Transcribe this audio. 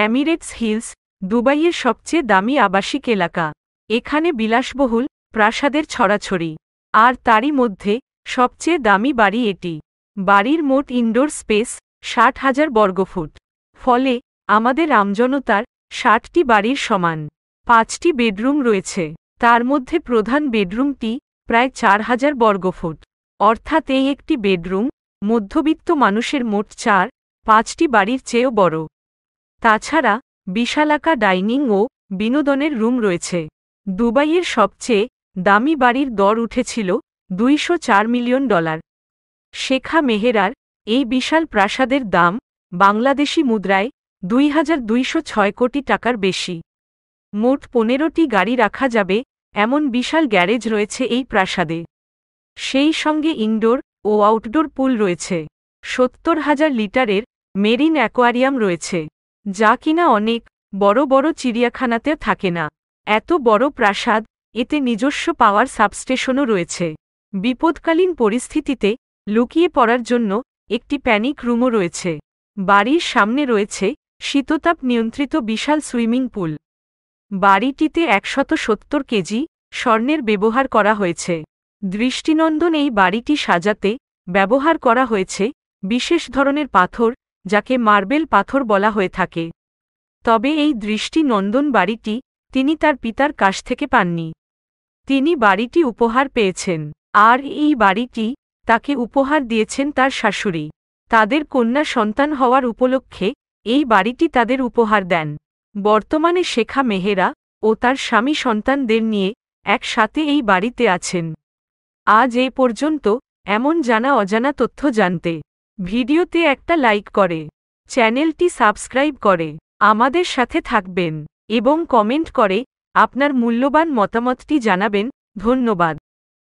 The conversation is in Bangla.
অ্যামিরেটস হিলস দুবাইয়ের সবচেয়ে দামি আবাসিক এলাকা এখানে বিলাসবহুল প্রাসাদের ছড়াছড়ি আর তারই মধ্যে সবচেয়ে দামি বাড়ি এটি বাড়ির মোট ইনডোর স্পেস ষাট হাজার বর্গফুট ফলে আমাদের আমজনতার ষাটটি বাড়ির সমান পাঁচটি বেডরুম রয়েছে তার মধ্যে প্রধান বেডরুমটি প্রায় চার হাজার বর্গফুট অর্থাৎ এই একটি বেডরুম মধ্যবিত্ত মানুষের মোট চার পাঁচটি বাড়ির চেয়েও বড় তাছাড়া বিশালাকা ডাইনিং ও বিনোদনের রুম রয়েছে দুবাইয়ের সবচেয়ে দামি বাড়ির দর উঠেছিল দুইশো মিলিয়ন ডলার শেখা মেহেরার এই বিশাল প্রাসাদের দাম বাংলাদেশি মুদ্রায় দুই হাজার কোটি টাকার বেশি মোট পনেরোটি গাড়ি রাখা যাবে এমন বিশাল গ্যারেজ রয়েছে এই প্রাসাদে সেই সঙ্গে ইনডোর ও আউটডোর পুল রয়েছে সত্তর হাজার লিটারের মেরিন অ্যাকোয়ারিয়াম রয়েছে যা কিনা অনেক বড় বড় চিড়িয়াখানাতে থাকে না এত বড় প্রাসাদ এতে নিজস্ব পাওয়ার সাবস্টেশনও রয়েছে বিপদকালীন পরিস্থিতিতে লুকিয়ে পড়ার জন্য একটি প্যানিক রুমও রয়েছে বাড়ির সামনে রয়েছে শীততাপ নিয়ন্ত্রিত বিশাল সুইমিং পুল বাড়িটিতে একশত সত্তর কেজি স্বর্ণের ব্যবহার করা হয়েছে দৃষ্টিনন্দন এই বাড়িটি সাজাতে ব্যবহার করা হয়েছে বিশেষ ধরনের পাথর যাকে মার্বেল পাথর বলা হয়ে থাকে তবে এই দৃষ্টি নন্দন বাড়িটি তিনি তার পিতার কাছ থেকে পাননি তিনি বাড়িটি উপহার পেয়েছেন আর এই বাড়িটি তাকে উপহার দিয়েছেন তার শাশুড়ি তাদের কন্যা সন্তান হওয়ার উপলক্ষে এই বাড়িটি তাদের উপহার দেন বর্তমানে শেখা মেহেরা ও তার স্বামী সন্তানদের নিয়ে একসাথে এই বাড়িতে আছেন আজ এ পর্যন্ত এমন জানা অজানা তথ্য জানতে ভিডিওতে একটা লাইক করে চ্যানেলটি সাবস্ক্রাইব করে আমাদের সাথে থাকবেন এবং কমেন্ট করে আপনার মূল্যবান মতামতটি জানাবেন ধন্যবাদ